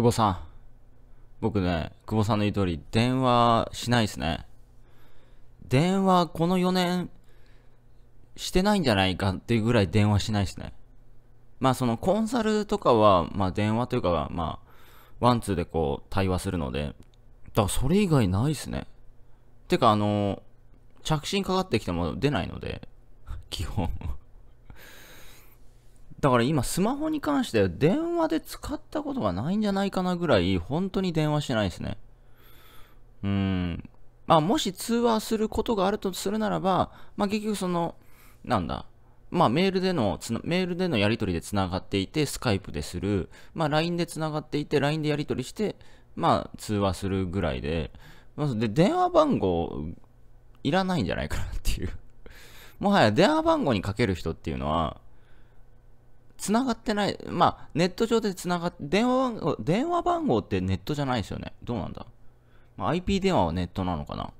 久保さん。僕ね、久保さんの言う通り、電話しないですね。電話、この4年、してないんじゃないかっていうぐらい電話しないですね。まあそのコンサルとかは、まあ電話というか、まあ、ワンツーでこう対話するので、だからそれ以外ないですね。てかあの、着信かかってきても出ないので、基本だから今スマホに関しては電話で使ったことがないんじゃないかなぐらい本当に電話してないですね。うん。まあもし通話することがあるとするならば、まあ結局その、なんだ、まあメールでのメールでのやり取りでつながっていて、スカイプでする、まあ LINE でつながっていて、LINE でやり取りして、まあ通話するぐらいで、まで、電話番号いらないんじゃないかなっていう。もはや電話番号にかける人っていうのは、つながってない、まあ、ネット上でつながっ電話番号、電話番号ってネットじゃないですよね。どうなんだ、まあ、?IP 電話はネットなのかな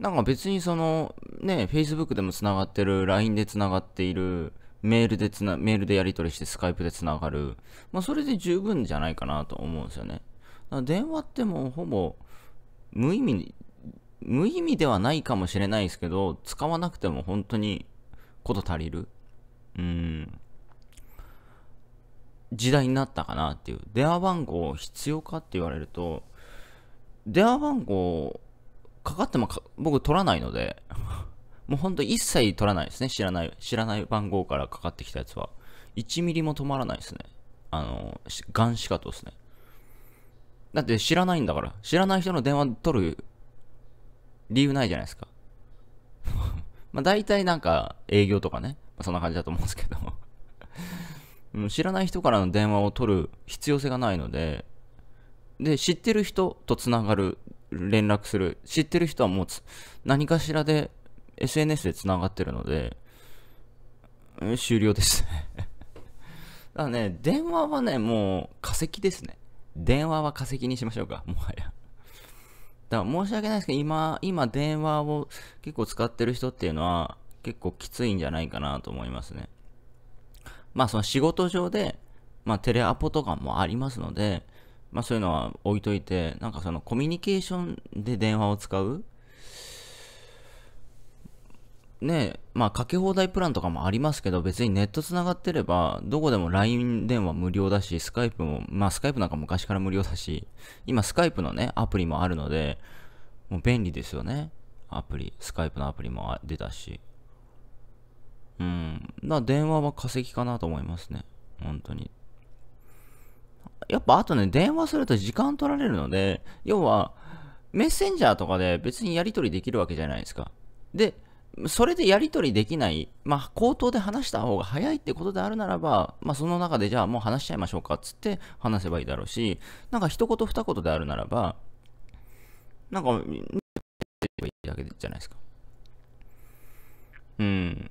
なんか別にその、ね、Facebook でもつながってる、LINE でつながっている、メールでつな、メールでやり取りして、スカイプでつながる。まあ、それで十分じゃないかなと思うんですよね。電話ってもうほぼ、無意味、に、無意味ではないかもしれないですけど、使わなくても本当にこと足りる。うん。時代になったかなっていう。電話番号必要かって言われると、電話番号かかっても僕取らないので、もうほんと一切取らないですね。知らない、知らない番号からかかってきたやつは。1ミリも止まらないですね。あの、ガンシカトですね。だって知らないんだから。知らない人の電話取る理由ないじゃないですか。まあ大体なんか営業とかね、まあ、そんな感じだと思うんですけどうん、知らない人からの電話を取る必要性がないので、で、知ってる人とつながる、連絡する、知ってる人はもう何かしらで SNS でつながってるので、終了です だからね、電話はね、もう化石ですね。電話は化石にしましょうか、もはや。だから申し訳ないですけど、今、今電話を結構使ってる人っていうのは結構きついんじゃないかなと思いますね。まあその仕事上で、まあテレアポとかもありますので、まあそういうのは置いといて、なんかそのコミュニケーションで電話を使うねまあかけ放題プランとかもありますけど、別にネットつながってれば、どこでも LINE 電話無料だし、スカイプも、まあスカイプなんか昔から無料だし、今スカイプのね、アプリもあるので、もう便利ですよね。アプリ、スカイプのアプリも出たし。うん。だ電話は化石かなと思いますね。本当に。やっぱあとね、電話すると時間取られるので、要は、メッセンジャーとかで別にやり取りできるわけじゃないですか。で、それでやり取りできない、まあ、口頭で話した方が早いってことであるならば、まあ、その中でじゃあもう話しちゃいましょうかっつって話せばいいだろうし、なんか一言二言であるならば、なんか、いいわけじゃないですか。うん。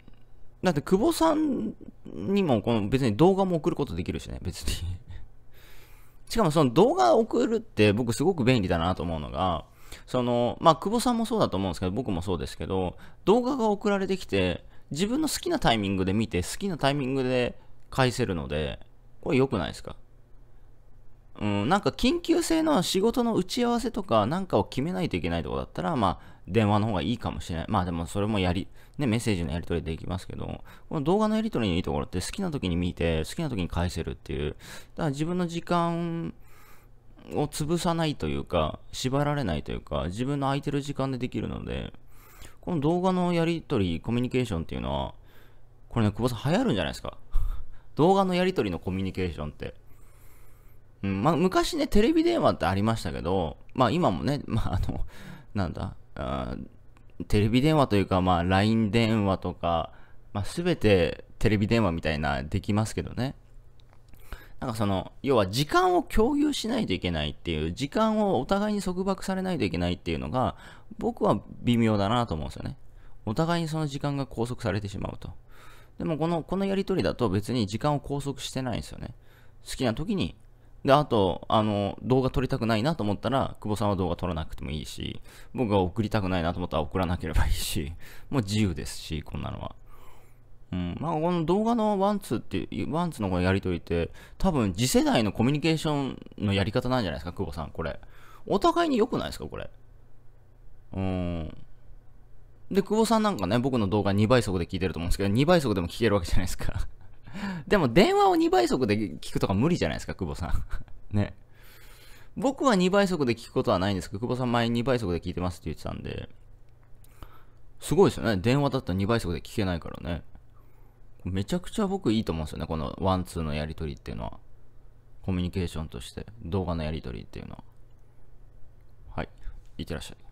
だって久保さんにもこの別に動画も送ることできるしね、別に しかもその動画送るって僕すごく便利だなと思うのが、その、まあ、久保さんもそうだと思うんですけど、僕もそうですけど、動画が送られてきて、自分の好きなタイミングで見て、好きなタイミングで返せるので、これ良くないですかうん、なんか緊急性の仕事の打ち合わせとかなんかを決めないといけないとこだったら、まあ、電話の方がいいかもしれない。まあでもそれもやり、ね、メッセージのやり取りできますけど、この動画のやり取りのいいところって好きな時に見て、好きな時に返せるっていう、だから自分の時間を潰さないというか、縛られないというか、自分の空いてる時間でできるので、この動画のやり取り、コミュニケーションっていうのは、これね、久保さん流行るんじゃないですか。動画のやり取りのコミュニケーションって。うん、まあ、昔ね、テレビ電話ってありましたけど、まあ今もね、まああの、なんだ、あテレビ電話というか、まあ、LINE 電話とか、まあ、全てテレビ電話みたいなできますけどね。なんかその、要は時間を共有しないといけないっていう、時間をお互いに束縛されないといけないっていうのが、僕は微妙だなと思うんですよね。お互いにその時間が拘束されてしまうと。でもこの、このやりとりだと別に時間を拘束してないんですよね。好きな時にで、あと、あの、動画撮りたくないなと思ったら、久保さんは動画撮らなくてもいいし、僕が送りたくないなと思ったら送らなければいいし、もう自由ですし、こんなのは。うん、まあ、この動画のワンツーっていう、ワンツーのこのやりとりって、多分次世代のコミュニケーションのやり方なんじゃないですか、久保さん、これ。お互いに良くないですか、これ。うん。で、久保さんなんかね、僕の動画2倍速で聞いてると思うんですけど、2倍速でも聞けるわけじゃないですかでも電話を2倍速で聞くとか無理じゃないですか、久保さん。ね。僕は2倍速で聞くことはないんですけど、久保さん前に2倍速で聞いてますって言ってたんで、すごいですよね。電話だったら2倍速で聞けないからね。めちゃくちゃ僕いいと思うんですよね。このワンツーのやりとりっていうのは。コミュニケーションとして、動画のやりとりっていうのは。はい。いってらっしゃい。